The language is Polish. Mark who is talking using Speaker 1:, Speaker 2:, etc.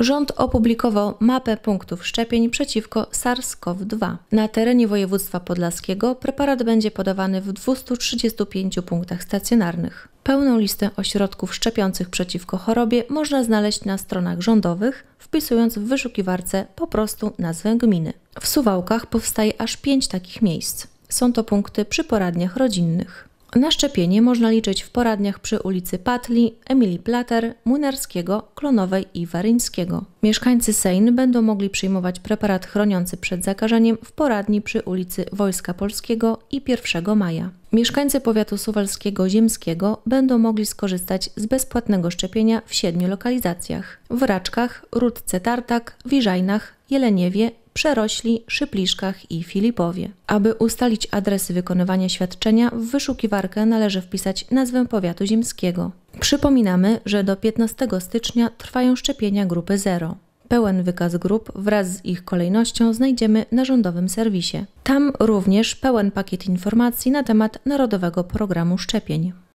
Speaker 1: rząd opublikował mapę punktów szczepień przeciwko SARS-CoV-2. Na terenie województwa podlaskiego preparat będzie podawany w 235 punktach stacjonarnych. Pełną listę ośrodków szczepiących przeciwko chorobie można znaleźć na stronach rządowych, wpisując w wyszukiwarce po prostu nazwę gminy. W Suwałkach powstaje aż 5 takich miejsc. Są to punkty przy poradniach rodzinnych. Na szczepienie można liczyć w poradniach przy ulicy Patli, Emilii Plater, Młynarskiego, Klonowej i Waryńskiego. Mieszkańcy Sejn będą mogli przyjmować preparat chroniący przed zakażeniem w poradni przy ulicy Wojska Polskiego i 1 maja. Mieszkańcy powiatu suwalskiego ziemskiego będą mogli skorzystać z bezpłatnego szczepienia w siedmiu lokalizacjach: w Raczkach, Rudce Tartak, Wiżajnach, Jeleniewie, przerośli, Szypliszkach i Filipowie. Aby ustalić adresy wykonywania świadczenia, w wyszukiwarkę należy wpisać nazwę powiatu ziemskiego. Przypominamy, że do 15 stycznia trwają szczepienia grupy 0. Pełen wykaz grup wraz z ich kolejnością znajdziemy na rządowym serwisie. Tam również pełen pakiet informacji na temat Narodowego Programu Szczepień.